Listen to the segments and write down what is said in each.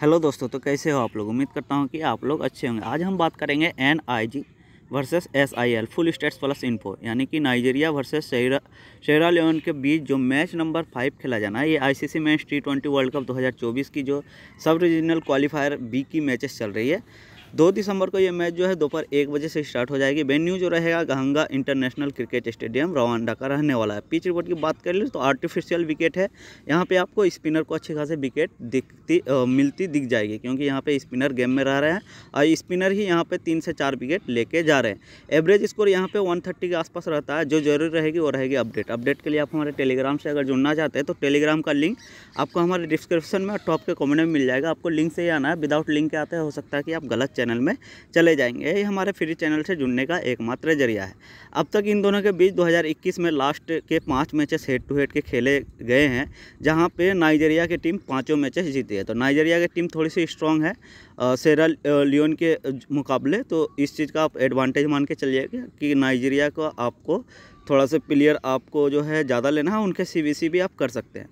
hello दोस्तों तो कैसे हो आप लोग उम्मीद करता हूँ कि आप लोग अच्छे होंगे आज हम बात करेंगे N I G versus S I L full stats plus info यानी कि Nigeria versus Sierra Sierra Leone के बीच जो मैच नंबर फाइव खेला जाना है ये ICC match T twenty World Cup 2024 की जो सब रीजनल क्वालिफायर बी की मैचेस चल रही है दो दिसंबर को ये मैच जो है दोपहर एक बजे से स्टार्ट हो जाएगी वेन्यू जो रहेगा Gahanga International Cricket Stadium Rwanda का रहने वाला है पिच रिपोर्ट की बात कर ली तो आर्टिफिशियल विकेट है यहाँ पे आपको स्पिनर को अच्छी खासी विकेट दिखती मिलती दिख जाएगी क्योंकि यहाँ पे स्पिनर गेम में रह रहे हैं और स्पिनर ही यहाँ पर तीन से चार विकेट लेके जा रहे हैं एवरेज स्कोर यहाँ पे वन के आसपास रहता है जो जरूरी रहेगी वो रहेगी अपडेट अपडेट के लिए आप हमारे टेलीग्राम से अगर जुड़ना चाहते हैं तो टेलीग्राम का लिंक आपको हमारे डिस्क्रिप्शन में और टॉप के कॉमेंट में मिल जाएगा आपको लिंक से ही आना है विदाउट लिंक के आते हो सकता है कि आप गलत चैनल में चले जाएंगे ये हमारे फ्री चैनल से जुड़ने का एकमात्र जरिया है अब तक इन दोनों के बीच 2021 में लास्ट के पाँच मैचेस हेड टू हेड के खेले गए हैं जहाँ पे नाइजीरिया की टीम पाँचों मैचेस जीती है तो नाइजीरिया की टीम थोड़ी सी स्ट्रॉन्ग है सेरा लियोन के मुकाबले तो इस चीज़ का आप एडवांटेज मान के चलिए कि नाइजीरिया को आपको थोड़ा सा प्लेयर आपको जो है ज़्यादा लेना है उनके सी भी आप कर सकते हैं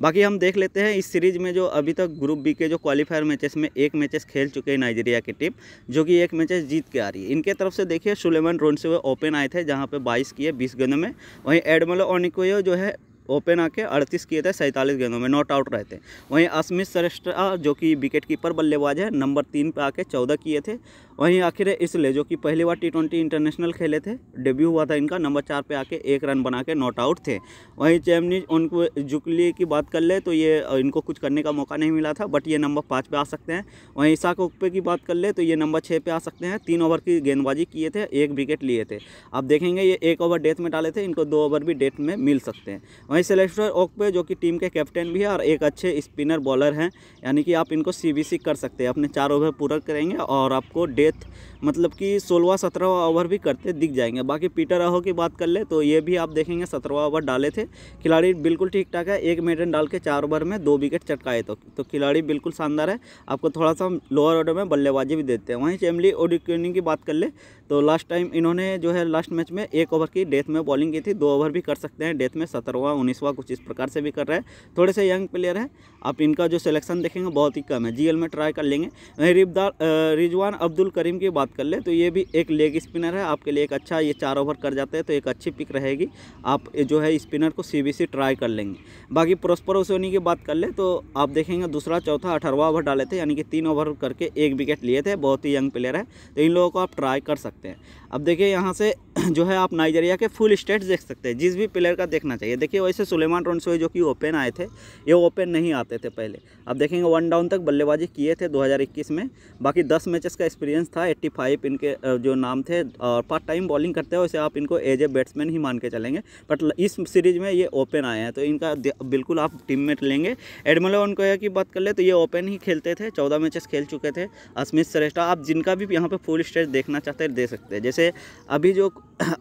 बाकी हम देख लेते हैं इस सीरीज़ में जो अभी तक ग्रुप बी के जो क्वालिफायर मैचेस में एक मैचेस खेल चुके हैं नाइजीरिया की टीम जो कि एक मैचेस जीत के आ रही है इनके तरफ से देखिए सुलेमन वो ओपन आए थे जहाँ पे 22 किए 20 गेंदों में वहीं एडमलो ऑनिको जो है ओपन आके अड़तीस किए थे सैंतालीस गेंदों में नॉट आउट रहे थे वहीं अस्मित श्रेष्ठा जो कि विकेट कीपर बल्लेबाज है नंबर तीन पर आके चौदह किए थे वहीं आखिर इसलिए जो कि पहली बार टी ट्वेंटी इंटरनेशनल खेले थे डेब्यू हुआ था इनका नंबर चार पे आके एक रन बना के नॉट आउट थे वहीं चैमनी उनको जुकली की बात कर ले तो ये इनको कुछ करने का मौका नहीं मिला था बट ये नंबर पाँच पे आ सकते हैं वहीं इसाक उक्पे की बात कर ले तो ये नंबर छः पे आ सकते हैं तीन ओवर की गेंदबाजी किए थे एक विकेट लिए थे आप देखेंगे ये एक ओवर डेथ में डाले थे इनको दो ओवर भी डेथ में मिल सकते हैं वहीं वहीं ओक पे जो कि टीम के कैप्टन भी है और एक अच्छे स्पिनर बॉलर हैं यानी कि आप इनको सी कर सकते हैं अपने चार ओवर पूरा करेंगे और आपको डेथ मतलब कि सोलवा सत्रहवा ओवर भी करते दिख जाएंगे बाकी पीटर राहो की बात कर ले तो ये भी आप देखेंगे सत्रहवा ओवर डाले थे खिलाड़ी बिल्कुल ठीक ठाक है एक मेडन डाल के चार ओवर में दो विकेट चटकाए तो, तो खिलाड़ी बिल्कुल शानदार है आपको थोड़ा सा लोअर ऑर्डर में बल्लेबाजी भी देते हैं वहीं चेमली ओडिक्यूनिंग की बात कर ले तो लास्ट टाइम इन्होंने जो है लास्ट मैच में एक ओवर की डेथ में बॉलिंग की थी दो ओवर भी कर सकते हैं डेथ में सत्रहवा उन्नीसवा कुछ इस प्रकार से भी कर रहे हैं थोड़े से यंग प्लेयर हैं आप इनका जो सिलेक्शन देखेंगे बहुत ही कम है जीएल में ट्राई कर लेंगे वहीं रिबदार रिजवान अब्दुल करीम की बात कर ले तो ये भी एक लेग स्पिनर है आपके लिए एक अच्छा ये चार ओवर कर जाते हैं तो एक अच्छी पिक रहेगी आप जो है स्पिनर को सी ट्राई कर लेंगे बाकी प्रोस्पर ओसोनी की बात कर ले तो आप देखेंगे दूसरा चौथा अठारवा ओवर डाले थे यानी कि तीन ओवर करके एक विकेट लिए थे बहुत ही यंग प्लेयर है तो इन लोगों को आप ट्राई कर सकते हैं अब देखिए यहाँ से जो है आप नाइजेरिया के फुल स्टेट्स देख सकते हैं जिस भी प्लेयर का देखना चाहिए देखिए वैसे जैसे सुलेमान रनसोए जो कि ओपन आए थे ये ओपन नहीं आते थे पहले अब देखेंगे वन डाउन तक बल्लेबाजी किए थे 2021 में बाकी 10 मैचेस का एक्सपीरियंस था 85 इनके जो नाम थे और पार्ट टाइम बॉलिंग करते हो वैसे आप इनको एज ए बैट्समैन ही मान के चलेंगे बट इस सीरीज में ये ओपन आए हैं तो इनका बिल्कुल आप टीम में लेंगे एडमलोन को की बात कर ले तो ये ओपन ही खेलते थे चौदह मैचेस खेल चुके थे अस्मित श्रेष्ठा आप जिनका भी यहाँ पर फुल स्टेज देखना चाहते हैं दे सकते हैं जैसे अभी जो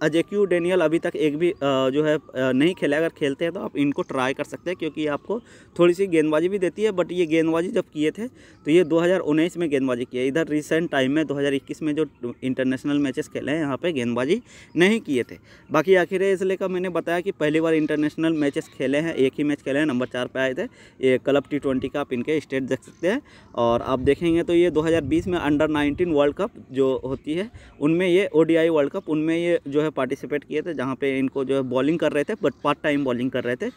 अजेक्यू डेनियल अभी तक एक भी जो है नहीं खेला अगर खेलते हैं तो आप इनको ट्राई कर सकते हैं क्योंकि ये आपको थोड़ी सी गेंदबाजी भी देती है बट ये गेंदबाजी जब किए थे तो ये दो में गेंदबाजी किए इधर रिसेंट टाइम में दो में जो इंटरनेशनल मैचेस खेले हैं यहाँ पर गेंदबाजी नहीं किए थे बाकी आखिर इसलिए का मैंने बताया कि पहली बार इंटरनेशनल मैचेस खेले हैं एक ही मैच खेले हैं नंबर चार पर आए थे ये क्लब टी ट्वेंटी का आप इनके स्टेट देख सकते हैं और आप देखेंगे तो ये 2020 में अंडर 19 वर्ल्ड कप जो होती है उनमें ये ओडीआई वर्ल्ड कप उनमें ये जो है पार्टिसिपेट किए थे जहाँ पे इनको जो है बॉलिंग कर रहे थे but part time bowling bowling कर रहे थे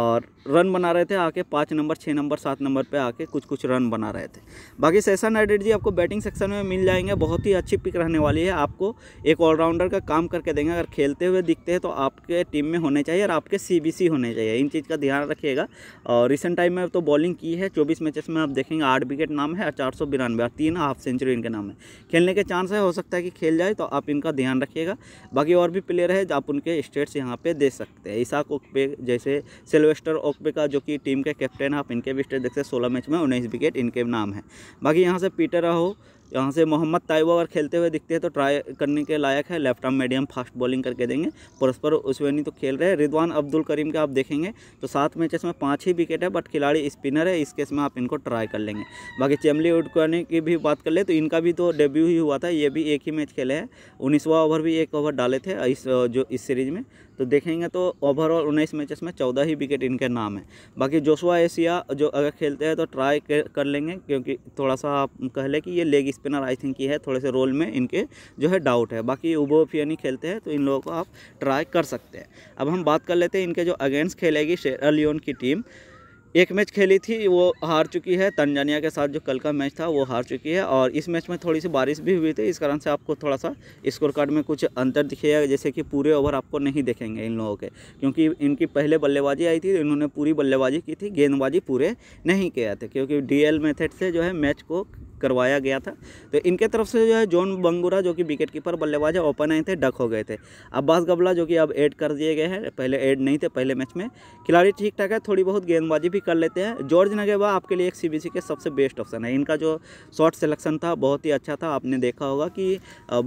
और रन बना रहे थे आके पाँच नंबर छः नंबर सात नंबर पे आके कुछ कुछ रन बना रहे थे बाकी सैसा नाइडेड जी आपको बैटिंग सेक्शन में मिल जाएंगे बहुत ही अच्छी पिक रहने वाली है आपको एक ऑलराउंडर का काम करके देंगे अगर खेलते हुए दिखते हैं तो आपके टीम में होने चाहिए और आपके सी होने चाहिए इन चीज़ का ध्यान रखिएगा और रिसेंट टाइम में तो बॉलिंग की है चौबीस मैचेस में आप देखेंगे आठ विकेट नाम है चार सौ बिरानवे और तीन हाफ सेंचुरी इनके नाम है खेलने के चांस है हो सकता है कि खेल जाए तो आप इनका ध्यान रखिएगा बाकी और भी प्लेयर है आप उनके स्टेट्स यहाँ पे दे सकते हैं ईसा को पे जैसे सिल्वेस्टर ओपिका जो कि टीम के कैप्टन है आप इनके भी स्टेट देख सकते हैं सोलह मैच में उन्नीस विकेट इनके नाम है बाकी यहाँ से पीटर आहो यहाँ से मोहम्मद अगर खेलते हुए दिखते हैं तो ट्राई करने के लायक है left arm medium fast bowling करके देंगे परस्पर उस नहीं तो खेल रहे हैं रिदवान अब्दुल करीम के आप देखेंगे तो सात मैचेस में पाँच ही विकेट है बट खिलाड़ी स्पिनर है इस केस में आप इनको ट्राई कर लेंगे बाकी चेमली उडकोनी की भी बात कर ले तो इनका भी तो डेब्यू ही हुआ था ये भी एक ही मैच खेले हैं उन्नीसवा ओवर भी एक ओवर डाले थे इस जो इस सीरीज में तो देखेंगे तो ओवरऑल उन्नीस मैचेस में चौदह ही विकेट इनके नाम है बाकी जोशुआ एशिया जो अगर खेलते हैं तो ट्राई कर लेंगे क्योंकि थोड़ा सा आप कह लें कि ये लेग स्पिनर आई थिंक ये है थोड़े से रोल में इनके जो है डाउट है बाकी उबो फियनी खेलते हैं तो इन लोगों को आप ट्राई कर सकते हैं अब हम बात कर लेते हैं इनके जो अगेंस्ट खेलेगी शेरा लियोन की टीम एक मैच खेली थी वो हार चुकी है तंजानिया के साथ जो कल का मैच था वो हार चुकी है और इस मैच में थोड़ी सी बारिश भी हुई थी इस कारण से आपको थोड़ा सा स्कोर कार्ड में कुछ अंतर दिखेगा जैसे कि पूरे ओवर आपको नहीं देखेंगे इन लोगों के क्योंकि इनकी पहले बल्लेबाजी आई थी तो इन्होंने पूरी बल्लेबाजी की थी गेंदबाजी पूरे नहीं किया थे क्योंकि डी मेथड से जो है मैच को करवाया गया था तो इनके तरफ से जो है जॉन बंगुरा जो कि विकेट कीपर बल्लेबाज है ओपन आए थे डक हो गए थे अब्बास गबला जो कि अब ऐड कर दिए गए हैं पहले ऐड नहीं थे पहले मैच में खिलाड़ी ठीक ठाक है थोड़ी बहुत गेंदबाजी भी कर लेते हैं जॉर्ज नगेवा आपके लिए एक सी के सबसे बेस्ट ऑप्शन है इनका जो शॉर्ट सेलेक्शन था बहुत ही अच्छा था आपने देखा होगा कि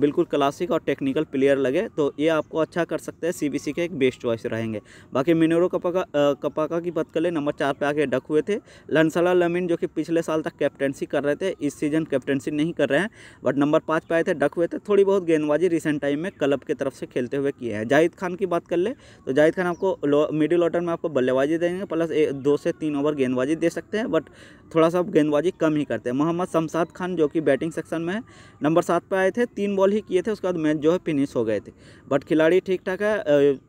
बिल्कुल क्लासिक और टेक्निकल प्लेयर लगे तो ये आपको अच्छा कर सकते हैं सी के एक बेस्ट चॉइस रहेंगे बाकी मिनोरो कपाका कपाका की ले नंबर चार पर आके डक हुए थे लनसला लमिन जो कि पिछले साल तक कैप्टनसी कर रहे थे इस सीजन कैप्टनशिप नहीं कर रहे हैं बट नंबर पाँच पे आए थे डक हुए थे थोड़ी बहुत गेंदबाजी रिसेंट टाइम में क्लब की तरफ से खेलते हुए किए हैं जाहिद खान की बात कर ले तो जाहिद खान आपको मिडिल ऑर्डर में आपको बल्लेबाजी देंगे प्लस दो से तीन ओवर गेंदबाजी दे सकते हैं बट थोड़ा सा गेंदबाजी कम ही करते हैं मोहम्मद शमसाद खान जो कि बैटिंग सेक्शन में है नंबर सात पर आए थे तीन बॉल ही किए थे उसके बाद मैच जो है फिनिश हो गए थे बट खिलाड़ी ठीक ठाक है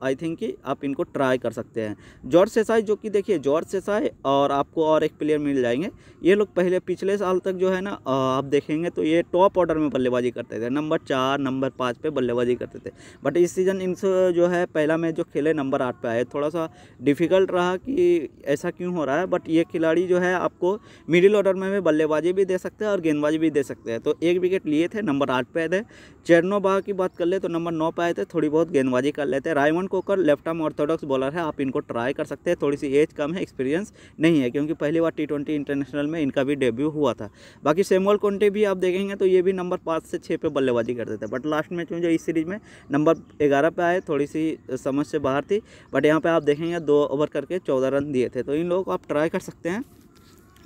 आई थिंक कि आप इनको ट्राई कर सकते हैं जॉर्ज सेसाई जो कि देखिए जॉर्ज सेसाई और आपको और एक प्लेयर मिल जाएंगे ये लोग पहले पिछले साल तक जो है ना आप देखेंगे तो ये टॉप ऑर्डर में बल्लेबाजी करते थे नंबर चार नंबर पाँच पे बल्लेबाजी करते थे बट इस सीज़न इनसे जो है पहला मैच जो खेले नंबर आठ पे आए थोड़ा सा डिफ़िकल्ट रहा कि ऐसा क्यों हो रहा है बट ये खिलाड़ी जो है आपको मिडिल ऑर्डर में भी बल्लेबाजी भी दे सकते हैं और गेंदबाजी भी दे सकते हैं तो एक विकेट लिए थे नंबर आठ पे थे चेरनो की बात कर ले तो नंबर नौ पे आए थे थोड़ी बहुत गेंदबाजी कर लेते हैं Raymond Coker left arm orthodox bowler है आप इनको ट्राई कर सकते हैं थोड़ी सी एज कम है एक्सपीरियंस नहीं है क्योंकि पहली बार टी इंटरनेशनल में इनका भी डेब्यू हुआ था बाकी सेमुअल कोंटे भी आप देखेंगे तो ये भी नंबर पाँच से छः पे बल्लेबाजी करते थे बट लास्ट मैच में जो इस सीरीज में नंबर ग्यारह पे आए थोड़ी सी समझ से बाहर थी बट यहाँ पर आप देखेंगे दो ओवर करके चौदह रन दिए थे तो इन लोगों को आप ट्राई कर सकते हैं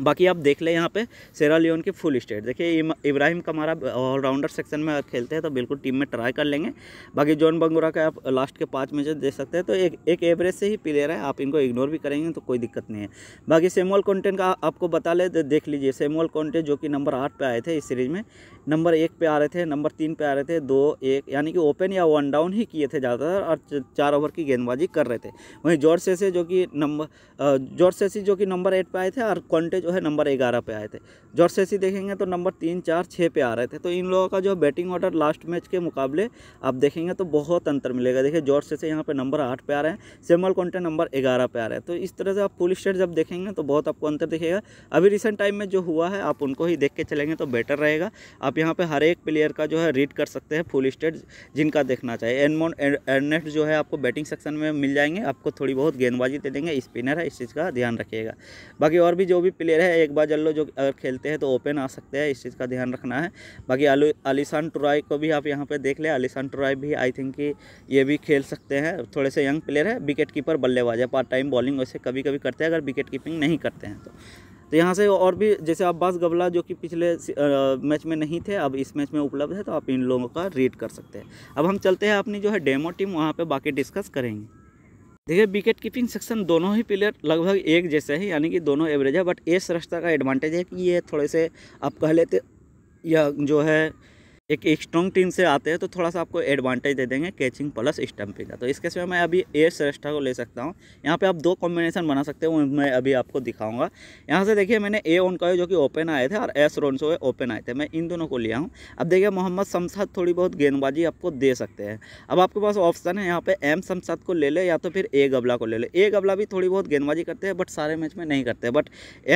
बाकी आप देख लें यहाँ पे सेरा लियोन की फुल स्टेट देखिए इब्राहिम कमारा ऑलराउंडर सेक्शन में खेलते हैं तो बिल्कुल टीम में ट्राई कर लेंगे बाकी जॉन बंगुरा का आप लास्ट के पाँच मैचेस देख सकते हैं तो एक एक एवरेज से ही प्लेयर है आप इनको इग्नोर भी करेंगे तो कोई दिक्कत नहीं है बाकी सेमुअल कॉन्टेंट का आपको बता ले देख लीजिए सेमुअल कॉन्टेंट जो कि नंबर आठ पर आए थे इस सीरीज में नंबर एक पे आ रहे थे नंबर तीन पे आ रहे थे दो एक यानी कि ओपन या वन डाउन ही किए थे ज़्यादातर और चार ओवर की गेंदबाजी कर रहे थे वहीं जॉर्ज सेसी जो कि नंबर जॉर्ज सेसी जो कि नंबर एट पे आए थे और कॉन्टे जो है नंबर ग्यारह पे आए थे जॉर्सेसी देखेंगे तो नंबर तीन चार छः पे आ रहे थे तो इन लोगों का जो बैटिंग ऑर्डर लास्ट मैच के मुकाबले आप देखेंगे तो बहुत अंतर मिलेगा देखिए जॉर्सेसी यहाँ पर नंबर आठ पे आ रहे हैं सेमल कॉन्टे नंबर ग्यारह पे आ रहे हैं तो इस तरह से आप फुल स्टेट जब देखेंगे तो बहुत आपको अंतर दिखेगा अभी रिसेंट टाइम में जो हुआ है आप उनको ही देख के चलेंगे तो बेटर रहेगा आप यहाँ पर हर एक प्लेयर का जो है रीड कर सकते हैं फुल स्टेट जिनका देखना चाहिए एनमोन एर्नेस्ट जो है आपको बैटिंग सेक्शन में मिल जाएंगे आपको थोड़ी बहुत गेंदबाजी दे देंगे स्पिनर है इस चीज़ का ध्यान रखिएगा बाकी और भी जो भी प्लेयर रहे है एक बार जल्लो जो अगर खेलते हैं तो ओपन आ सकते हैं इस चीज़ का ध्यान रखना है बाकी आलू अलीसान टुराय को भी आप यहाँ पे देख लें अलीसान टुराय भी आई थिंक कि ये भी खेल सकते हैं थोड़े से यंग प्लेयर है विकेट कीपर बल्लेबाज है पार्ट टाइम बॉलिंग वैसे कभी कभी करते हैं अगर विकेट कीपिंग नहीं करते हैं तो तो यहाँ से और भी जैसे अब्बास गबला जो कि पिछले मैच में नहीं थे अब इस मैच में उपलब्ध है तो आप इन लोगों का रीड कर सकते हैं अब हम चलते हैं अपनी जो है डेमो टीम वहाँ पर बाकी डिस्कस करेंगे देखिए विकेट कीपिंग सेक्शन दोनों ही प्लेयर लगभग एक जैसे है यानी कि दोनों एवरेज है बट एस रस्ता का एडवांटेज है कि ये थोड़े से आप कह लेते यह जो है एक स्ट्रॉन्ग टीम से आते हैं तो थोड़ा सा आपको एडवांटेज दे देंगे कैचिंग प्लस स्टम्पिंग का तो इसके समय मैं अभी एयर श्रेष्ठा को ले सकता हूँ यहाँ पे आप दो कॉम्बिनेशन बना सकते हो मैं अभी आपको दिखाऊंगा यहाँ से देखिए मैंने ए ओन का जो कि ओपन आए थे और एस रोन से ओपन आए थे मैं इन दोनों को लिया हूँ अब देखिए मोहम्मद शमसाद थोड़ी बहुत गेंदबाजी आपको दे सकते हैं अब आपके पास ऑप्शन है यहाँ पर एम शमसाद को ले लें या तो फिर ए गबला को ले लें ए गबला भी थोड़ी बहुत गेंदबाजी करते हैं बट सारे मैच में नहीं करते बट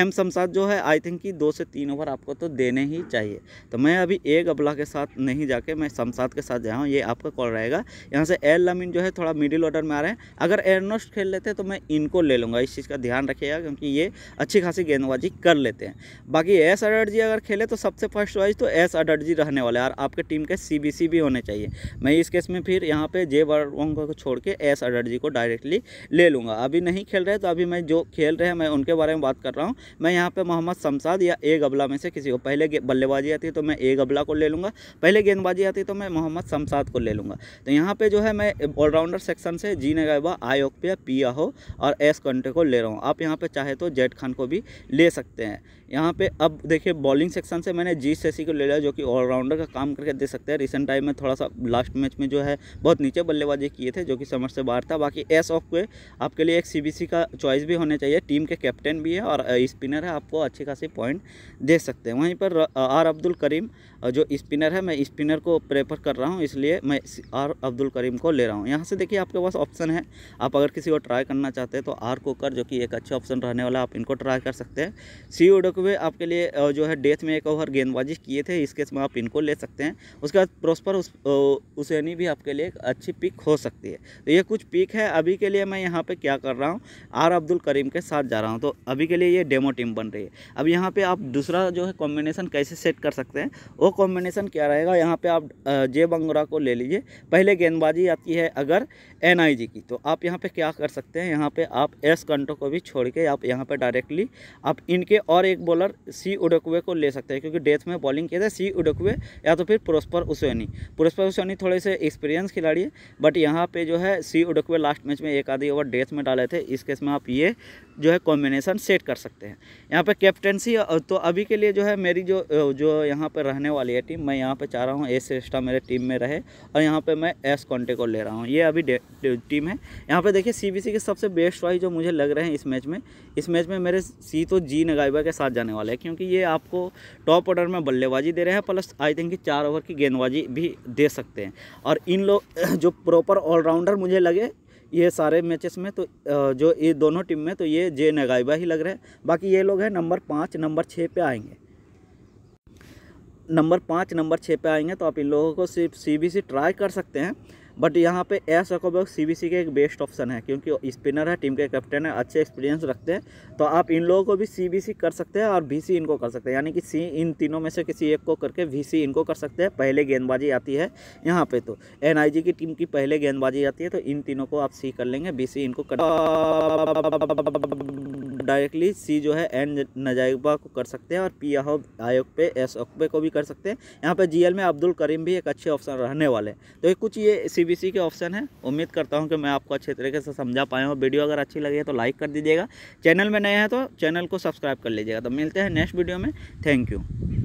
एम शमसाद जो है आई थिंक कि दो से तीन ओवर आपको तो देने ही चाहिए तो मैं अभी ए गबला के साथ साथ नहीं जाके मैं शमसाद के साथ जाया हूँ ये आपका कॉल रहेगा यहाँ से एल लमिन जो है थोड़ा मिडिल ऑर्डर में आ रहे हैं अगर एयरनोस्ट खेल लेते हैं तो मैं इनको ले लूँगा इस चीज़ का ध्यान रखिएगा क्योंकि ये अच्छी खासी गेंदबाजी कर लेते हैं बाकी एस अडर्जी अगर खेले तो सबसे फर्स्ट वाइज तो एस अडर्जी रहने वाले और आपके टीम के सी भी होने चाहिए मैं इस केस में फिर यहाँ पर जे वर्वोंगा को छोड़ के एस अडर्जी को डायरेक्टली ले लूँगा अभी नहीं खेल रहे तो अभी मैं जो खेल रहे हैं मैं उनके बारे में बात कर रहा हूँ मैं यहाँ पर मोहम्मद शमसाद या ए गबला में से किसी को पहले बल्लेबाजी आती है तो मैं ए गबला को ले लूँगा पहले गेंदबाजी आती तो मैं मोहम्मद शमसाद को ले लूँगा तो यहाँ पे जो है मैं ऑलराउंडर सेक्शन से ने गए आयोग पे पिया हो और एस कंटे को ले रहा हूँ आप यहाँ पे चाहे तो जेड खान को भी ले सकते हैं यहाँ पे अब देखिए बॉलिंग सेक्शन से मैंने जी सेसी को ले लिया जो कि ऑलराउंडर का काम करके दे सकते हैं रिसेंट टाइम में थोड़ा सा लास्ट मैच में जो है बहुत नीचे बल्लेबाजी किए थे जो कि समझ से बाहर था बाकी एस ऑफ पे आपके लिए एक सी का चॉइस भी होने चाहिए टीम के कैप्टन भी है और स्पिनर है आपको अच्छी खासी पॉइंट दे सकते हैं वहीं पर आर अब्दुल करीम जो स्पिनर है है मैं स्पिनर को प्रेफर कर रहा हूँ इसलिए मैं आर अब्दुल करीम को ले रहा हूँ यहाँ से देखिए आपके पास ऑप्शन है आप अगर किसी को ट्राई करना चाहते हैं तो आर कोकर जो कि एक अच्छा ऑप्शन रहने वाला आप इनको ट्राई कर सकते हैं सी ओडोकवे आपके लिए जो है डेथ में एक ओवर गेंदबाजी किए थे इस केस में आप इनको ले सकते हैं उसके बाद प्रोस्पर उस हुसैनी भी आपके लिए एक अच्छी पिक हो सकती है तो ये कुछ पिक है अभी के लिए मैं यहाँ पर क्या कर रहा हूँ आर अब्दुल करीम के साथ जा रहा हूँ तो अभी के लिए ये डेमो टीम बन रही है अब यहाँ पर आप दूसरा जो है कॉम्बिनेशन कैसे सेट कर सकते हैं वो कॉम्बिनेशन क्या रहेगा यहाँ पे आप जे बंगोरा को ले लीजिए पहले गेंदबाजी आती है अगर एन की तो आप यहाँ पे क्या कर सकते हैं यहाँ पे आप एस कंटो को भी छोड़ के आप यहाँ पे डायरेक्टली आप इनके और एक बॉलर सी उडकुए को ले सकते हैं क्योंकि डेथ में बॉलिंग किया था सी उडकुए या तो फिर पुरस्पर उसेनी पुरस्पर उसेनी थोड़े से एक्सपीरियंस खिलाड़ी है बट यहाँ पर जो है सी उडकुए लास्ट मैच में एक आधी ओवर डेथ में डाले थे इस केस में आप ये जो है कॉम्बिनेशन सेट कर सकते हैं यहाँ पर कैप्टनसी तो अभी के लिए जो है मेरी जो जो यहाँ पर रहने वाली है टीम मैं यहाँ पे चाह रहा हूँ ए श्रेष्ठा मेरे टीम में रहे और यहाँ पे मैं एस कॉन्टे को ले रहा हूँ ये अभी टीम है यहाँ पे देखिए सीबीसी के सबसे बेस्ट वाइज जो मुझे लग रहे हैं इस मैच में इस मैच में मेरे सी तो जी नगाइबा के साथ जाने वाले हैं क्योंकि ये आपको टॉप ऑर्डर में बल्लेबाजी दे रहे हैं प्लस आई थिंक चार ओवर की गेंदबाजी भी दे सकते हैं और इन लोग जो प्रॉपर ऑलराउंडर मुझे लगे ये सारे मैचेस में तो जो ये दोनों टीम में तो ये जे नगाइबा ही लग रहे हैं बाकी ये लोग हैं नंबर पाँच नंबर छः पे आएंगे नंबर पाँच नंबर छः पे आएंगे तो आप इन लोगों को सिर्फ सी ट्राई कर सकते हैं बट यहाँ पे एस अकोबर्ग सी के एक बेस्ट ऑप्शन है क्योंकि स्पिनर है टीम के कैप्टन है अच्छे एक्सपीरियंस रखते हैं तो आप इन लोगों को भी सी कर सकते हैं और वी इनको कर सकते हैं यानी कि सी इन तीनों में से किसी एक को करके वी इनको कर सकते हैं पहले गेंदबाजी आती है यहाँ पे तो एन की टीम की पहले गेंदबाजी आती है तो इन तीनों को आप सी कर लेंगे बी इनको कर डायरेक्टली सी जो है एन नजायबा को कर सकते हैं और पी आहो आयोग पे एस ओकबे को भी कर सकते हैं यहाँ पे जीएल में अब्दुल करीम भी एक अच्छे ऑप्शन रहने वाले हैं तो ये कुछ ये सीबीसी के ऑप्शन हैं उम्मीद करता हूँ कि मैं आपको अच्छे तरीके से समझा पाया हूँ वीडियो अगर अच्छी लगी है तो लाइक कर दीजिएगा चैनल में नए हैं तो चैनल को सब्सक्राइब कर लीजिएगा तो मिलते हैं नेक्स्ट वीडियो में थैंक यू